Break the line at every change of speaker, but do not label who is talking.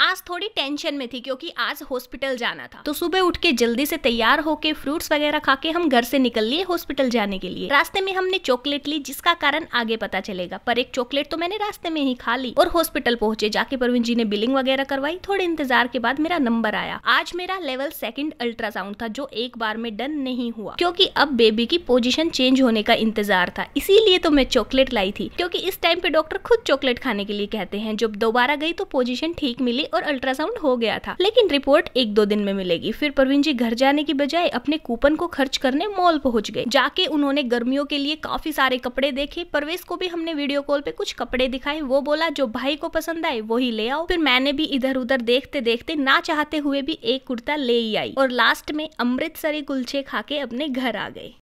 आज थोड़ी टेंशन में थी क्योंकि आज हॉस्पिटल जाना था तो सुबह उठ के जल्दी से तैयार होके फ्रूट्स वगैरह खा के हम घर से निकल लिए हॉस्पिटल जाने के लिए रास्ते में हमने चॉकलेट ली जिसका कारण आगे पता चलेगा पर एक चॉकलेट तो मैंने रास्ते में ही खा ली और हॉस्पिटल पहुंचे जाके परवीन जी ने बिलिंग वगैरह करवाई थोड़े इंतजार के बाद मेरा नंबर आया आज मेरा लेवल सेकंड अल्ट्रासाउंड था जो एक बार में डन नहीं हुआ क्योंकि अब बेबी की पोजीशन चेंज होने का इंतजार था इसीलिए तो मैं चॉकलेट लाई थी क्योंकि इस टाइम पे डॉक्टर खुद चॉकलेट खाने के लिए कहते हैं जब दोबारा गई तो पोजीशन ठीक मिली और अल्ट्रासाउंड हो गया था लेकिन रिपोर्ट एक दो दिन में मिलेगी फिर प्रवीण जी घर जाने की बजाय अपने कूपन को खर्च करने मॉल पहुंच गए जाके उन्होंने गर्मियों के लिए काफी सारे कपड़े देखे परवेश को भी हमने वीडियो कॉल पे कुछ कपड़े दिखाए वो बोला जो भाई को पसंद आए वही ले आओ फिर मैंने भी इधर उधर देखते देखते ना चाहते हुए भी एक कुर्ता ले ही आई और लास्ट में अमृतसरी कुल्छे खा के अपने घर आ गए